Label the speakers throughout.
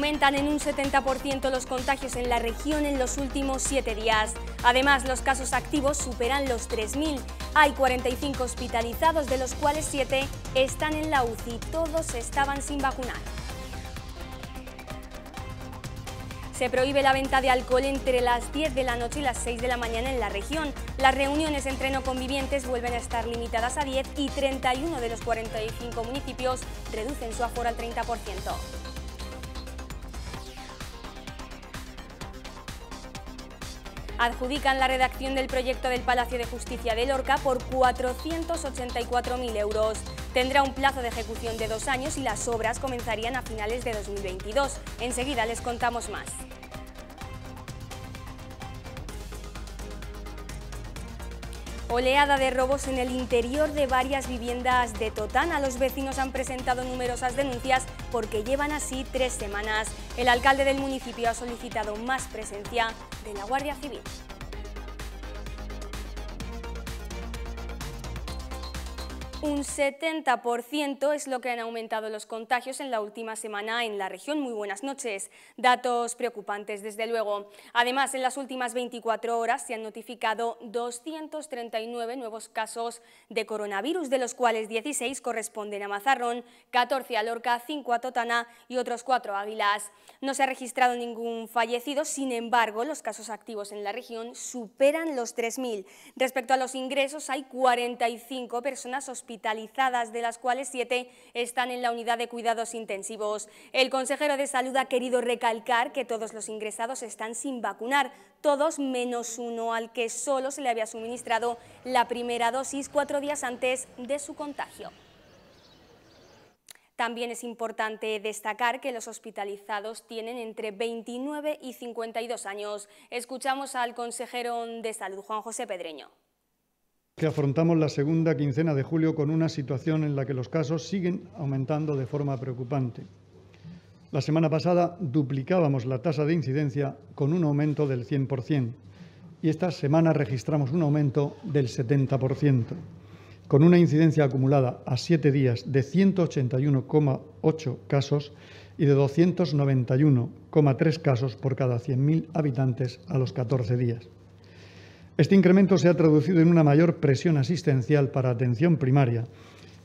Speaker 1: aumentan en un 70% los contagios en la región en los últimos siete días. Además, los casos activos superan los 3.000. Hay 45 hospitalizados, de los cuales 7 están en la UCI. Todos estaban sin vacunar. Se prohíbe la venta de alcohol entre las 10 de la noche y las 6 de la mañana en la región. Las reuniones entre no convivientes vuelven a estar limitadas a 10 y 31 de los 45 municipios reducen su aforo al 30%. adjudican la redacción del proyecto del Palacio de Justicia de Lorca por 484.000 euros. Tendrá un plazo de ejecución de dos años y las obras comenzarían a finales de 2022. Enseguida les contamos más. Oleada de robos en el interior de varias viviendas de Totana. Los vecinos han presentado numerosas denuncias porque llevan así tres semanas. El alcalde del municipio ha solicitado más presencia de la Guardia Civil. Un 70% es lo que han aumentado los contagios en la última semana en la región. Muy buenas noches. Datos preocupantes, desde luego. Además, en las últimas 24 horas se han notificado 239 nuevos casos de coronavirus, de los cuales 16 corresponden a Mazarrón, 14 a Lorca, 5 a Totana y otros 4 a Aguilas. No se ha registrado ningún fallecido, sin embargo, los casos activos en la región superan los 3.000. Respecto a los ingresos, hay 45 personas hospitalizadas hospitalizadas, de las cuales siete están en la unidad de cuidados intensivos. El consejero de Salud ha querido recalcar que todos los ingresados están sin vacunar, todos menos uno al que solo se le había suministrado la primera dosis cuatro días antes de su contagio. También es importante destacar que los hospitalizados tienen entre 29 y 52 años. Escuchamos al consejero de Salud, Juan José Pedreño
Speaker 2: que afrontamos la segunda quincena de julio con una situación en la que los casos siguen aumentando de forma preocupante. La semana pasada duplicábamos la tasa de incidencia con un aumento del 100% y esta semana registramos un aumento del 70%, con una incidencia acumulada a siete días de 181,8 casos y de 291,3 casos por cada 100.000 habitantes a los 14 días. Este incremento se ha traducido en una mayor presión asistencial para atención primaria,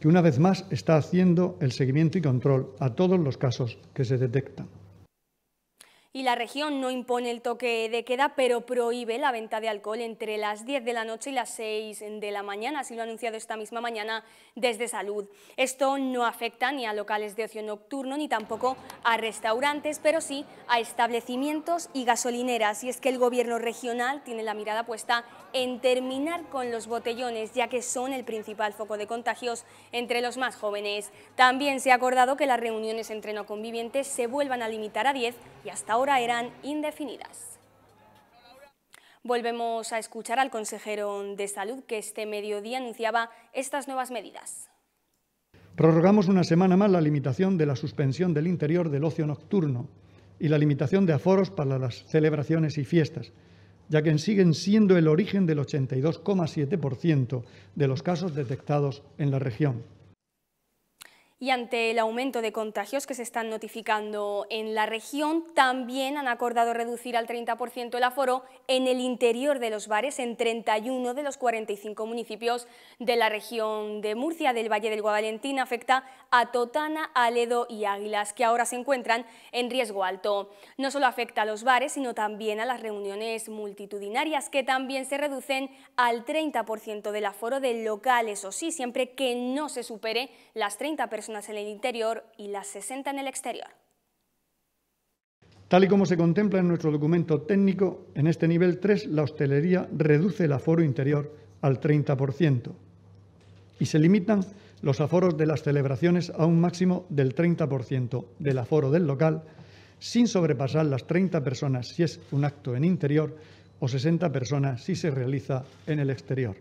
Speaker 2: que una vez más está haciendo el seguimiento y control a todos los casos que se detectan
Speaker 1: y la región no impone el toque de queda, pero prohíbe la venta de alcohol entre las 10 de la noche y las 6 de la mañana, así lo ha anunciado esta misma mañana desde Salud. Esto no afecta ni a locales de ocio nocturno ni tampoco a restaurantes, pero sí a establecimientos y gasolineras, y es que el gobierno regional tiene la mirada puesta en terminar con los botellones, ya que son el principal foco de contagios entre los más jóvenes. También se ha acordado que las reuniones entre no convivientes se vuelvan a limitar a 10 y hasta ahora eran indefinidas. Volvemos a escuchar al consejero de Salud que este mediodía anunciaba estas nuevas medidas.
Speaker 2: Prorrogamos una semana más la limitación de la suspensión del interior del ocio nocturno y la limitación de aforos para las celebraciones y fiestas, ya que siguen siendo el origen del 82,7% de los casos detectados en la región.
Speaker 1: Y ante el aumento de contagios que se están notificando en la región, también han acordado reducir al 30% el aforo en el interior de los bares en 31 de los 45 municipios de la región de Murcia, del Valle del Guadalentín, afecta a Totana, Aledo y Águilas, que ahora se encuentran en riesgo alto. No solo afecta a los bares, sino también a las reuniones multitudinarias, que también se reducen al 30% del aforo del local, eso sí, siempre que no se supere las 30 personas en el interior y las 60 en el exterior.
Speaker 2: Tal y como se contempla en nuestro documento técnico, en este nivel 3 la hostelería reduce el aforo interior al 30% y se limitan los aforos de las celebraciones a un máximo del 30% del aforo del local, sin sobrepasar las 30 personas si es un acto en interior o 60 personas si se realiza en el exterior.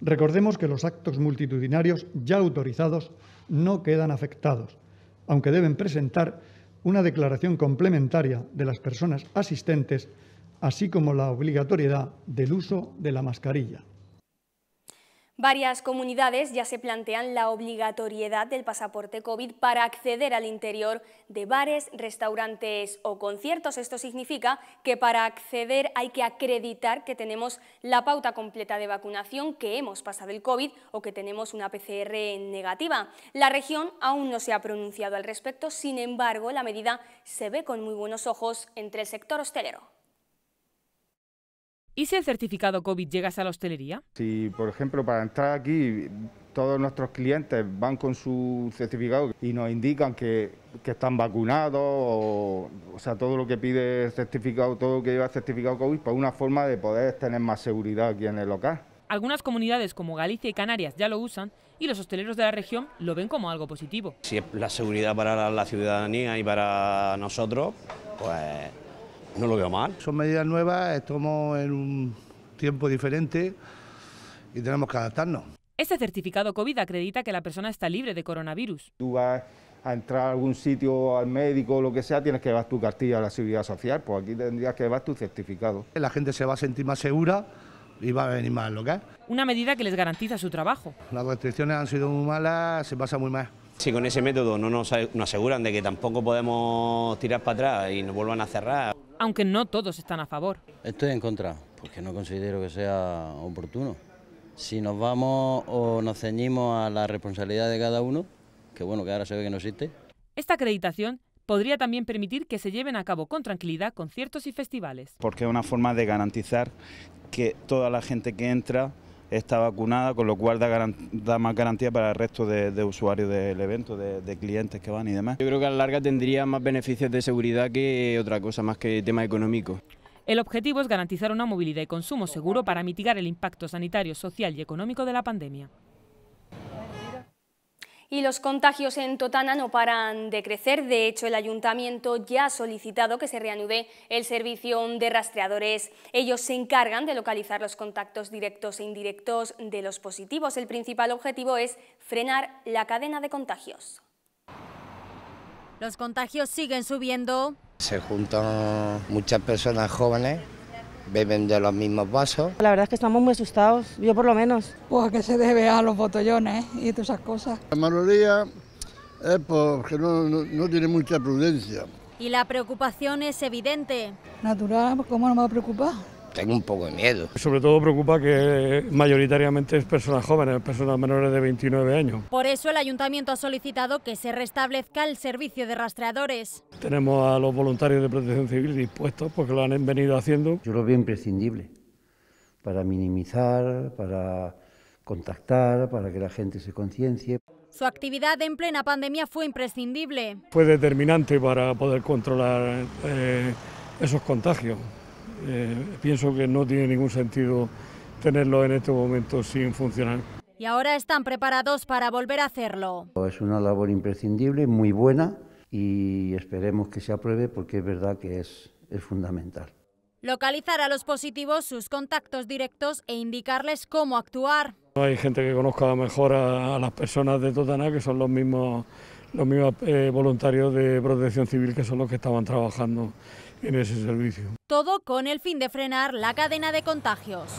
Speaker 2: Recordemos que los actos multitudinarios ya autorizados no quedan afectados, aunque deben presentar una declaración complementaria de las personas asistentes, así como la obligatoriedad del uso de la mascarilla.
Speaker 1: Varias comunidades ya se plantean la obligatoriedad del pasaporte COVID para acceder al interior de bares, restaurantes o conciertos. Esto significa que para acceder hay que acreditar que tenemos la pauta completa de vacunación, que hemos pasado el COVID o que tenemos una PCR negativa. La región aún no se ha pronunciado al respecto, sin embargo la medida se ve con muy buenos ojos entre el sector hostelero.
Speaker 3: ¿Y si el certificado COVID llegas a la hostelería?
Speaker 4: Si, por ejemplo, para entrar aquí todos nuestros clientes van con su certificado y nos indican que, están vacunados, o, sea, todo lo que pide certificado, todo lo que lleva certificado COVID, pues una forma de poder tener más seguridad aquí en el local.
Speaker 3: Algunas comunidades como Galicia y Canarias ya lo usan y los hosteleros de la región lo ven como algo positivo.
Speaker 4: Si es la seguridad para la ciudadanía y para nosotros, pues no lo veo mal. Son medidas nuevas, estamos en un tiempo diferente y tenemos que adaptarnos.
Speaker 3: Este certificado COVID acredita que la persona está libre de coronavirus.
Speaker 4: Tú vas a entrar a algún sitio, al médico o lo que sea, tienes que llevar tu cartilla a la seguridad social, pues aquí tendrías que llevar tu certificado. La gente se va a sentir más segura y va a venir más al local.
Speaker 3: Una medida que les garantiza su trabajo. Las restricciones han sido muy malas, se pasa
Speaker 4: muy mal.
Speaker 5: Si con ese método no nos, aseguran de que tampoco podemos tirar para atrás y nos vuelvan a cerrar.
Speaker 3: Aunque no todos están a favor.
Speaker 5: Estoy en contra,
Speaker 4: porque no considero que sea oportuno. Si nos vamos o nos ceñimos a la responsabilidad de cada uno, que bueno, que ahora se ve que no existe.
Speaker 3: Esta acreditación podría también permitir que se lleven a cabo con tranquilidad conciertos y festivales.
Speaker 6: Porque es una forma de garantizar que toda la gente que entra está vacunada, con lo cual da, más garantía para el resto de, usuarios del evento, de, clientes que van y demás. Yo creo
Speaker 2: que a la larga tendría más beneficios de seguridad que otra cosa, más que tema económico.
Speaker 3: El objetivo es garantizar una movilidad y consumo seguro para mitigar el impacto sanitario, social y económico de la pandemia.
Speaker 1: Y los contagios en Totana no paran de crecer. De hecho, el ayuntamiento ya ha solicitado que se reanude el servicio de rastreadores. Ellos se encargan de localizar los contactos directos e indirectos de los positivos. El principal objetivo es frenar la cadena de contagios. Los contagios
Speaker 7: siguen subiendo.
Speaker 2: Se juntan muchas personas jóvenes beben de los mismos vasos.
Speaker 5: La verdad es que estamos muy asustados, yo por lo menos. Pues que se debe a los botellones y todas esas cosas.
Speaker 4: La mayoría es porque no, tiene mucha prudencia.
Speaker 7: Y la preocupación es evidente. Natural, pues, ¿cómo no me va a preocupar?
Speaker 2: tengo un poco de miedo. Sobre todo preocupa que mayoritariamente es personas jóvenes, personas menores de 29 años.
Speaker 7: Por eso el ayuntamiento ha solicitado que se restablezca el servicio de rastreadores.
Speaker 2: Tenemos a los voluntarios de protección civil dispuestos porque lo han venido haciendo. Yo lo veo imprescindible para minimizar, para contactar, para que la gente se conciencie.
Speaker 7: Su actividad en plena pandemia fue imprescindible.
Speaker 2: Fue determinante para poder controlar eh, esos contagios. Eh, pienso que no tiene ningún sentido tenerlo en este momento sin funcionar.
Speaker 7: Y ahora están preparados para volver a hacerlo.
Speaker 2: Es una labor imprescindible, muy buena y esperemos que se apruebe porque es verdad que es, es fundamental.
Speaker 7: Localizar a los positivos, sus contactos directos e indicarles cómo actuar.
Speaker 2: Hay gente que conozca mejor a, las personas de Totana, que son los mismos, los mismos eh, voluntarios de protección civil que son los que estaban trabajando en ese servicio.
Speaker 7: Todo con el fin de frenar la cadena
Speaker 1: de contagios.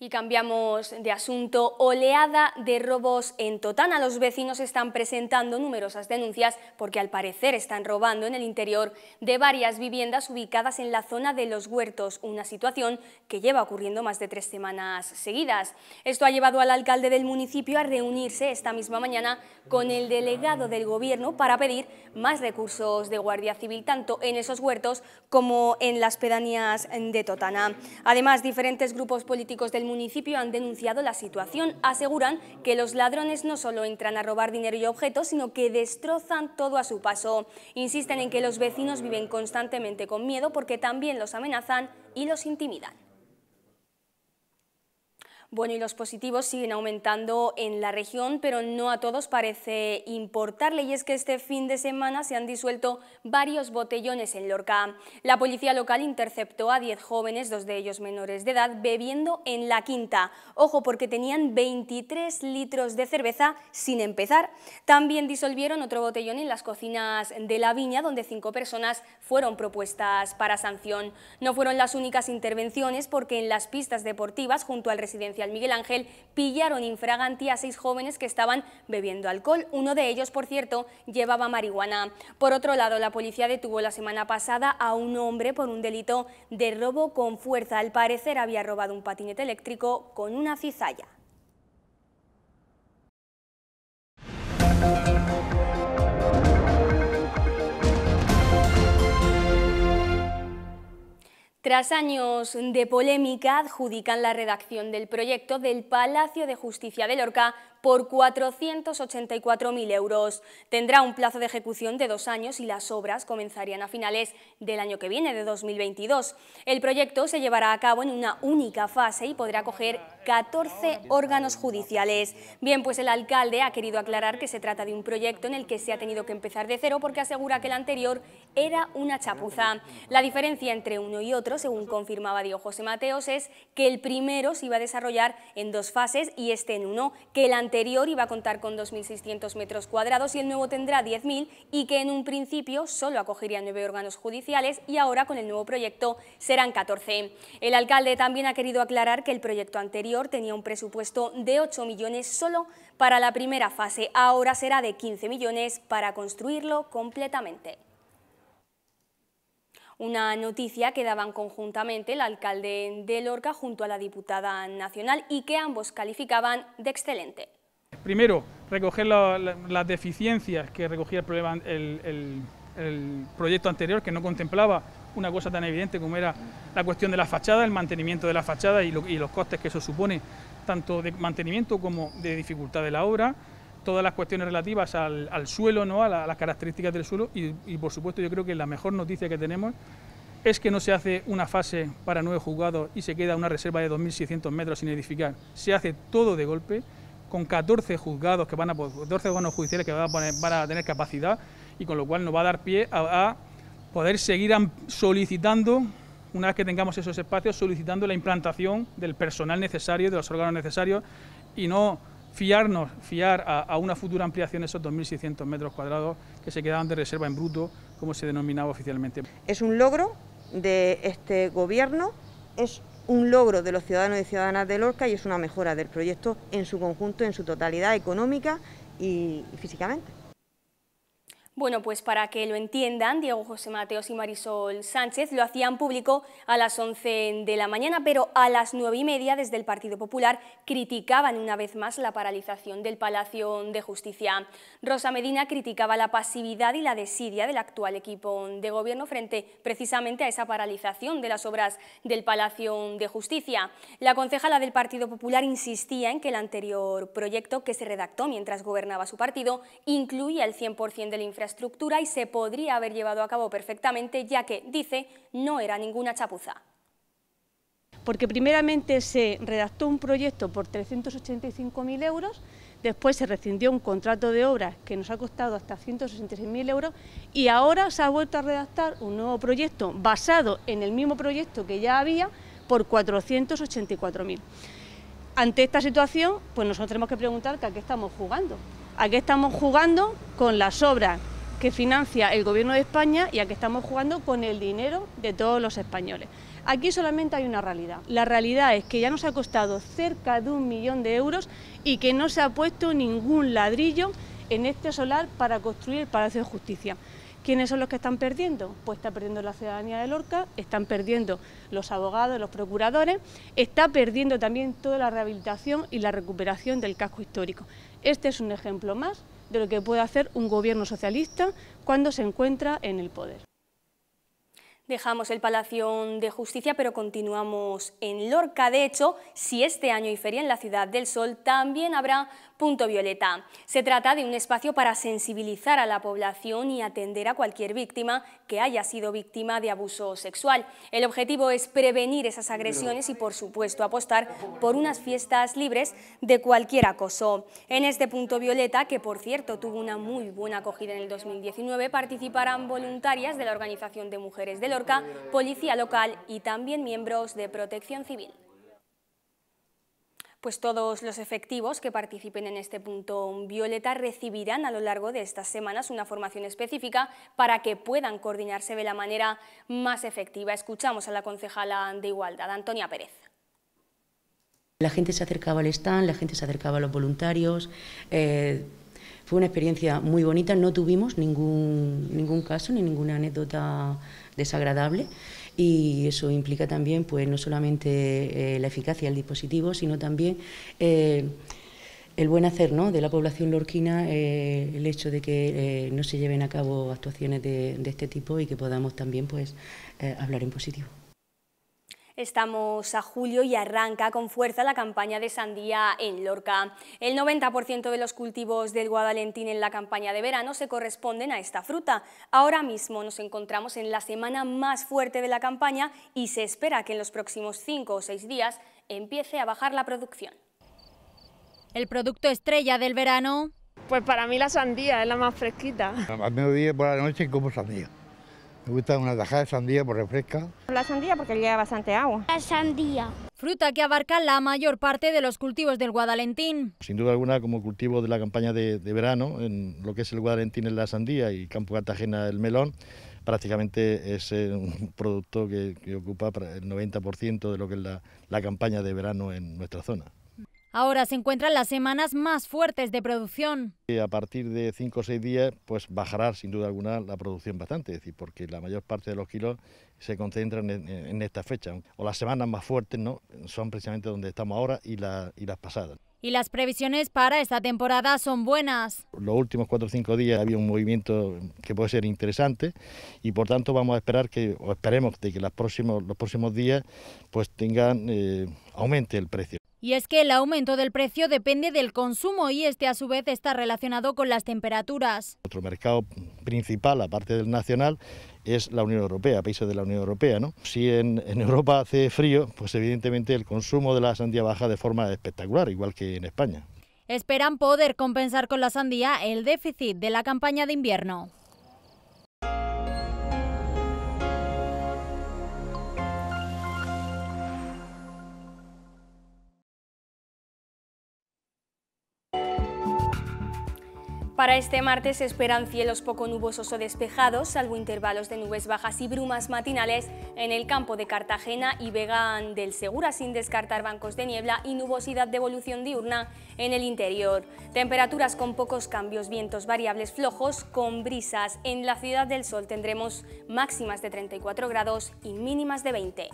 Speaker 1: Y cambiamos de asunto. Oleada de robos en Totana. Los vecinos están presentando numerosas denuncias porque al parecer están robando en el interior de varias viviendas ubicadas en la zona de Los Huertos, una situación que lleva ocurriendo más de tres semanas seguidas. Esto ha llevado al alcalde del municipio a reunirse esta misma mañana con el delegado del gobierno para pedir más recursos de Guardia Civil, tanto en esos huertos como en las pedanías de Totana. Además, diferentes grupos políticos del municipio han denunciado la situación. Aseguran que los ladrones no solo entran a robar dinero y objetos, sino que destrozan todo a su paso. Insisten en que los vecinos viven constantemente con miedo porque también los amenazan y los intimidan. Bueno, y los positivos siguen aumentando en la región, pero no a todos parece importarle, y es que este fin de semana se han disuelto varios botellones en Lorca. La policía local interceptó a 10 jóvenes, dos de ellos menores de edad, bebiendo en la quinta. Ojo, porque tenían 23 litros de cerveza sin empezar. También disolvieron otro botellón en las cocinas de la viña, donde cinco personas fueron propuestas para sanción. No fueron las únicas intervenciones, porque en las pistas deportivas, junto al residencial Miguel Ángel pillaron infraganti a seis jóvenes que estaban bebiendo alcohol. Uno de ellos, por cierto, llevaba marihuana. Por otro lado, la policía detuvo la semana pasada a un hombre por un delito de robo con fuerza. Al parecer había robado un patinete eléctrico con una cizalla. Tras años de polémica, adjudican la redacción del proyecto del Palacio de Justicia de Lorca por 484.000 euros. Tendrá un plazo de ejecución de dos años y las obras comenzarían a finales del año que viene, de 2022. El proyecto se llevará a cabo en una única fase y podrá acoger 14 órganos judiciales. Bien, pues el alcalde ha querido aclarar que se trata de un proyecto en el que se ha tenido que empezar de cero porque asegura que el anterior era una chapuza. La diferencia entre uno y otro, según confirmaba Diego José Mateos, es que el primero se iba a desarrollar en dos fases y este en uno, que el anterior anterior iba a contar con 2.600 metros cuadrados y el nuevo tendrá 10.000 y que en un principio solo acogería nueve órganos judiciales y ahora con el nuevo proyecto serán 14. El alcalde también ha querido aclarar que el proyecto anterior tenía un presupuesto de 8 millones solo para la primera fase, ahora será de 15 millones para construirlo completamente una noticia que daban conjuntamente el alcalde de Lorca junto a la diputada nacional y que ambos calificaban de excelente.
Speaker 6: Primero, recoger las deficiencias que recogía el, problema, el, proyecto anterior, que no contemplaba una cosa tan evidente como era la cuestión de la fachada, el mantenimiento de la fachada y, los costes que eso supone, tanto de mantenimiento como de dificultad de la obra todas las cuestiones relativas al, suelo, ¿no? a, las características del suelo y, y, por supuesto yo creo que la mejor noticia que tenemos es que no se hace una fase para nueve juzgados y se queda una reserva de 2.600 metros sin edificar, se hace todo de golpe con 14 juzgados que van a 14 órganos judiciales que van a, tener capacidad y con lo cual nos va a dar pie a, poder seguir solicitando una vez que tengamos esos espacios solicitando la implantación del personal necesario de los órganos necesarios y no fiarnos, fiar a, una futura ampliación de esos 2.600 metros cuadrados que se quedaban de reserva en bruto, como se denominaba oficialmente.
Speaker 5: Es un logro de este Gobierno, es un logro de los ciudadanos y ciudadanas de Lorca y es una mejora del proyecto en su conjunto, en su totalidad económica y, físicamente.
Speaker 1: Bueno, pues para que lo entiendan, Diego José Mateos y Marisol Sánchez lo hacían público a las 11 de la mañana, pero a las 9 y media desde el Partido Popular criticaban una vez más la paralización del Palacio de Justicia. Rosa Medina criticaba la pasividad y la desidia del actual equipo de gobierno frente precisamente a esa paralización de las obras del Palacio de Justicia. La concejala del Partido Popular insistía en que el anterior proyecto que se redactó mientras gobernaba su partido incluía el 100% de la infraestructura estructura y se podría haber llevado a cabo perfectamente, ya que, dice, no era ninguna chapuza.
Speaker 5: Porque primeramente se redactó un proyecto por 385.000 euros, después se rescindió un contrato de obras que nos ha costado hasta 166.000 euros y ahora se ha vuelto a redactar un nuevo proyecto basado en el mismo proyecto que ya había por 484.000. Ante esta situación, pues nosotros tenemos que preguntar que a qué estamos jugando. ¿A qué estamos jugando con las obras que financia el Gobierno de España y a que estamos jugando con el dinero de todos los españoles. Aquí solamente hay una realidad. La realidad es que ya nos ha costado cerca de un millón de euros y que no se ha puesto ningún ladrillo en este solar para construir el Palacio de Justicia. ¿Quiénes son los que están perdiendo? Pues está perdiendo la ciudadanía de Lorca, están perdiendo los abogados, los procuradores, está perdiendo también toda la rehabilitación y la recuperación del casco histórico. Este es un ejemplo más de lo que puede hacer un gobierno socialista cuando se encuentra en el poder.
Speaker 1: Dejamos el Palacio de Justicia, pero continuamos en Lorca. De hecho, si este año hay feria en la Ciudad del Sol, también habrá Punto Violeta. Se trata de un espacio para sensibilizar a la población y atender a cualquier víctima que haya sido víctima de abuso sexual. El objetivo es prevenir esas agresiones y, por supuesto, apostar por unas fiestas libres de cualquier acoso. En este Punto Violeta, que por cierto tuvo una muy buena acogida en el 2019, participarán voluntarias de la Organización de Mujeres de Lorca policía local y también miembros de protección civil. Pues todos los efectivos que participen en este punto violeta recibirán a lo largo de estas semanas una formación específica para que puedan coordinarse de la manera más efectiva. Escuchamos a la concejala de Igualdad, Antonia Pérez.
Speaker 5: La gente se acercaba al stand, la gente se acercaba a los voluntarios. Eh, fue una experiencia muy bonita, no tuvimos ningún, ningún caso ni ninguna anécdota desagradable y eso implica también pues no solamente eh, la eficacia del dispositivo sino también eh, el buen hacer ¿no? de la población lorquina, eh, el hecho de que no se lleven a cabo actuaciones de, de, este tipo y que podamos también pues hablar en positivo.
Speaker 1: Estamos a julio y arranca con fuerza la campaña de sandía en Lorca. El 90% de los cultivos del Guadalentín en la campaña de verano se corresponden a esta fruta. Ahora mismo nos encontramos en la semana más fuerte de la campaña y se espera que en los próximos 5 o 6 días empiece a bajar la producción. El producto estrella del verano pues para mí la sandía es la más fresquita.
Speaker 2: Al mediodía
Speaker 4: por la noche como sandía. Me gusta una tajada de sandía por refresca.
Speaker 5: La sandía porque lleva
Speaker 7: bastante agua. La sandía. Fruta que abarca la mayor parte de los cultivos del Guadalentín.
Speaker 4: Sin duda alguna, como cultivo de la campaña de, verano, en lo que es el Guadalentín es la sandía y Campo Cartagena el melón, prácticamente es eh, un producto que, ocupa el 90% de lo que es la campaña de verano en nuestra zona.
Speaker 7: Ahora se encuentran las semanas más fuertes de producción.
Speaker 4: A partir de 5 o 6 días, pues bajará sin duda alguna la producción bastante, es decir, porque la mayor parte de los kilos se concentran en, esta fecha. O las semanas más fuertes ¿no? son precisamente donde estamos ahora y, las pasadas.
Speaker 7: Y las previsiones para esta temporada son buenas.
Speaker 4: Los últimos 4 o 5 días había un movimiento que puede ser interesante y por tanto vamos a esperar que, o esperemos de que los próximos días pues tengan, eh, aumente el precio.
Speaker 7: Y es que el aumento del precio depende del consumo y este a su vez está relacionado con las temperaturas.
Speaker 4: Otro mercado principal, aparte del nacional, es la Unión Europea, países de la Unión Europea. ¿no? Si en, en, Europa hace frío, pues evidentemente el consumo de la sandía baja de forma espectacular, igual que en España.
Speaker 7: Esperan poder compensar con la sandía el déficit de la campaña de invierno.
Speaker 1: Para este martes se esperan cielos poco nubosos o despejados, salvo intervalos de nubes bajas y brumas matinales en el campo de Cartagena y Vega del Segura, sin descartar bancos de niebla y nubosidad de evolución diurna en el interior. Temperaturas con pocos cambios, vientos variables flojos con brisas. En la Ciudad del Sol tendremos máximas de 34 grados y mínimas de 20.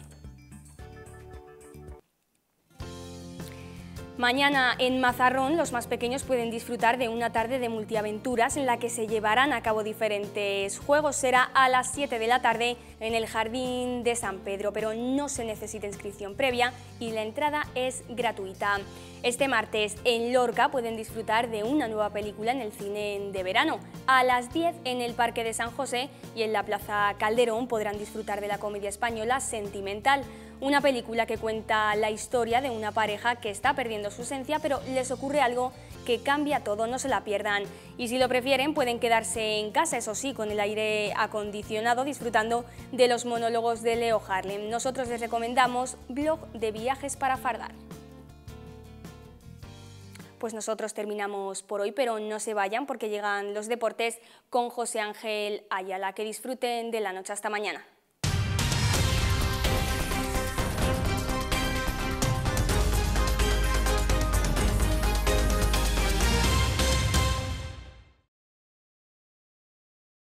Speaker 1: Mañana en Mazarrón los más pequeños pueden disfrutar de una tarde de multiaventuras en la que se llevarán a cabo diferentes juegos. Será a las 7 de la tarde en el Jardín de San Pedro, pero no se necesita inscripción previa y la entrada es gratuita. Este martes en Lorca pueden disfrutar de una nueva película en el cine de verano. A las 10 en el Parque de San José y en la Plaza Calderón podrán disfrutar de la comedia española Sentimental. Una película que cuenta la historia de una pareja que está perdiendo su esencia, pero les ocurre algo que cambia todo, no se la pierdan. Y si lo prefieren, pueden quedarse en casa, eso sí, con el aire acondicionado, disfrutando de los monólogos de Leo Harlem. Nosotros les recomendamos Blog de Viajes para Fardar. Pues nosotros terminamos por hoy, pero no se vayan porque llegan los deportes con José Ángel Ayala. Que disfruten de la noche hasta mañana.